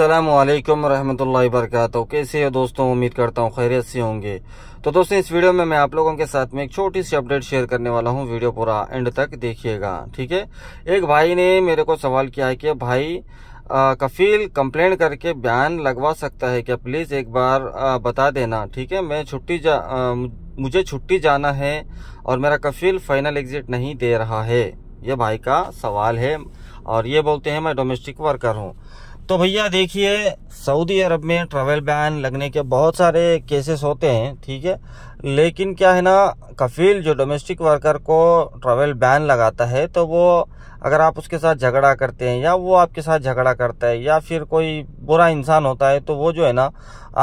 अल्लाम रहमतुल्लाहि वरकत कैसे हो दोस्तों उम्मीद करता हूँ खैरियत से होंगे तो दोस्तों इस वीडियो में मैं आप लोगों के साथ में एक छोटी सी अपडेट शेयर करने वाला हूँ वीडियो पूरा एंड तक देखिएगा ठीक है एक भाई ने मेरे को सवाल किया है कि भाई आ, कफील कंप्लेंट करके बयान लगवा सकता है क्या प्लीज़ एक बार आ, बता देना ठीक है मैं छुट्टी जा आ, मुझे छुट्टी जाना है और मेरा कफील फाइनल एग्जिट नहीं दे रहा है ये भाई का सवाल है और ये बोलते हैं मैं डोमेस्टिक वर्कर हूँ तो भैया देखिए सऊदी अरब में ट्रैवल बैन लगने के बहुत सारे केसेस होते हैं ठीक है लेकिन क्या है ना कफील जो डोमेस्टिक वर्कर को ट्रैवल बैन लगाता है तो वो अगर आप उसके साथ झगड़ा करते हैं या वो आपके साथ झगड़ा करता है या फिर कोई बुरा इंसान होता है तो वो जो है ना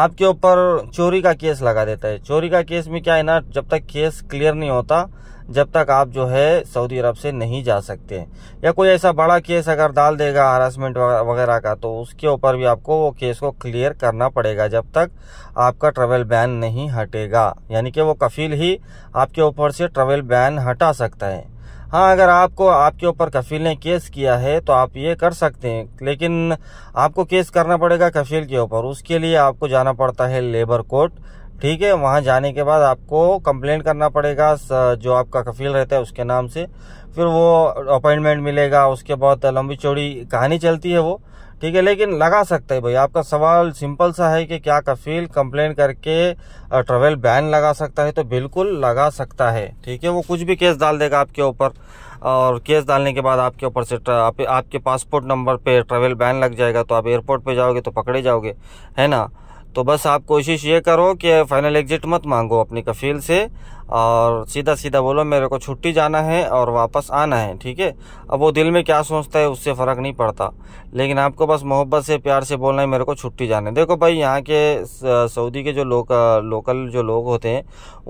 आपके ऊपर चोरी का केस लगा देता है चोरी का केस में क्या है ना जब तक केस क्लियर नहीं होता जब तक आप जो है सऊदी अरब से नहीं जा सकते या कोई ऐसा बड़ा केस अगर डाल देगा हरासमेंट वगैरह का तो उसके ऊपर भी आपको वो केस को क्लियर करना पड़ेगा जब तक आपका ट्रैवल बैन नहीं हटेगा यानी कि वो कफील ही आपके ऊपर से ट्रैवल बैन हटा सकता है हाँ अगर आपको आपके ऊपर कफील ने केस किया है तो आप ये कर सकते हैं लेकिन आपको केस करना पड़ेगा कफील के ऊपर उसके लिए आपको जाना पड़ता है लेबर कोर्ट ठीक है वहाँ जाने के बाद आपको कंप्लेंट करना पड़ेगा जो आपका कफील रहता है उसके नाम से फिर वो अपॉइंटमेंट मिलेगा उसके बाद लंबी चौड़ी कहानी चलती है वो ठीक है लेकिन लगा सकते हैं भाई आपका सवाल सिंपल सा है कि क्या कफील कंप्लेंट करके ट्रेवल बैन लगा सकता है तो बिल्कुल लगा सकता है ठीक है वो कुछ भी केस डाल देगा आपके ऊपर और केस डालने के बाद आपके ऊपर से आप, आपके पासपोर्ट नंबर पे ट्रेवल बैन लग जाएगा तो आप एयरपोर्ट पे जाओगे तो पकड़े जाओगे है ना तो बस आप कोशिश ये करो कि फाइनल एग्ज़िट मत मांगो अपनी कफील से और सीधा सीधा बोलो मेरे को छुट्टी जाना है और वापस आना है ठीक है अब वो दिल में क्या सोचता है उससे फ़र्क नहीं पड़ता लेकिन आपको बस मोहब्बत से प्यार से बोलना है मेरे को छुट्टी जाना है देखो भाई यहाँ के सऊदी के जो लोग लोकल जो लोग होते हैं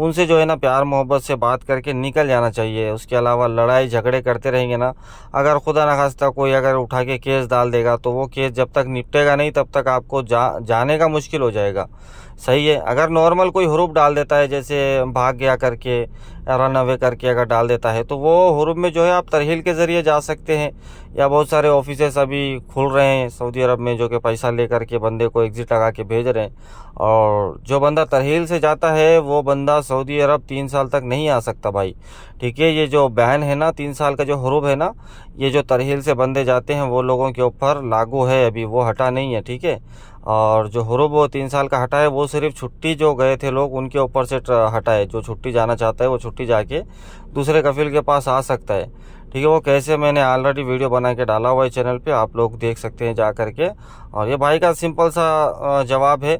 उनसे जो है ना प्यार मोहब्बत से बात करके निकल जाना चाहिए उसके अलावा लड़ाई झगड़े करते रहेंगे ना अगर खुदा नखास्ता खास्ता कोई अगर उठा के केस डाल देगा तो वो केस जब तक निपटेगा नहीं तब तक आपको जा जाने का मुश्किल हो जाएगा सही है अगर नॉर्मल कोई हरूप डाल देता है जैसे भाग गया करके रन अवे करके अगर डाल देता है तो वो हरूप में जो है आप तरहील के ज़रिए जा सकते हैं या बहुत सारे ऑफिसेस अभी खुल रहे हैं सऊदी अरब में जो कि पैसा लेकर के बंदे को एग्ज़िट लगा के भेज रहे हैं और जो बंदा तरहील से जाता है वो बंदा सऊदी अरब तीन साल तक नहीं आ सकता भाई ठीक है ये जो बैन है ना तीन साल का जो हरूब है ना ये जो तरहील से बंदे जाते हैं वो लोगों के ऊपर लागू है अभी वो हटा नहीं है ठीक है और जो हरूब वो तीन साल का हटा है वो सिर्फ छुट्टी जो गए थे लोग उनके ऊपर से हटा है जो छुट्टी जाना चाहता है वो छुट्टी जाके दूसरे कफिल के पास आ सकता है ठीक है वो कैसे मैंने ऑलरेडी वीडियो बना के डाला हुआ है चैनल पे आप लोग देख सकते हैं जा करके और ये भाई का सिंपल सा जवाब है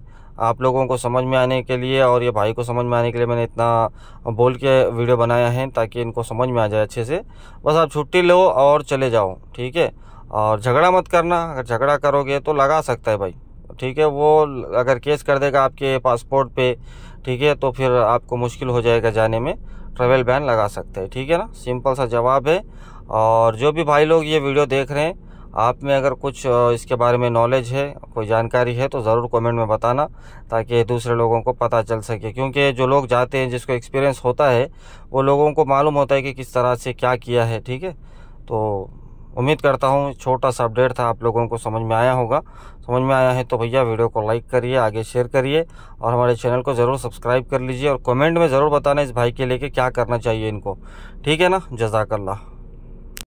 आप लोगों को समझ में आने के लिए और ये भाई को समझ में आने के लिए मैंने इतना बोल के वीडियो बनाया है ताकि इनको समझ में आ जाए अच्छे से बस आप छुट्टी लो और चले जाओ ठीक है और झगड़ा मत करना अगर झगड़ा करोगे तो लगा सकता है भाई ठीक है वो अगर केस कर देगा आपके पासपोर्ट पे ठीक है तो फिर आपको मुश्किल हो जाएगा जाने में ट्रेवल बैन लगा सकते हैं ठीक है ना सिंपल सा जवाब है और जो भी भाई लोग ये वीडियो देख रहे हैं आप में अगर कुछ इसके बारे में नॉलेज है कोई जानकारी है तो ज़रूर कमेंट में बताना ताकि दूसरे लोगों को पता चल सके क्योंकि जो लोग जाते हैं जिसको एक्सपीरियंस होता है वो लोगों को मालूम होता है कि किस तरह से क्या किया है ठीक है तो उम्मीद करता हूँ छोटा सा अपडेट था आप लोगों को समझ में आया होगा समझ में आया है तो भैया वीडियो को लाइक करिए आगे शेयर करिए और हमारे चैनल को ज़रूर सब्सक्राइब कर लीजिए और कमेंट में ज़रूर बताना इस भाई के लेके क्या करना चाहिए इनको ठीक है ना जजाकल्ला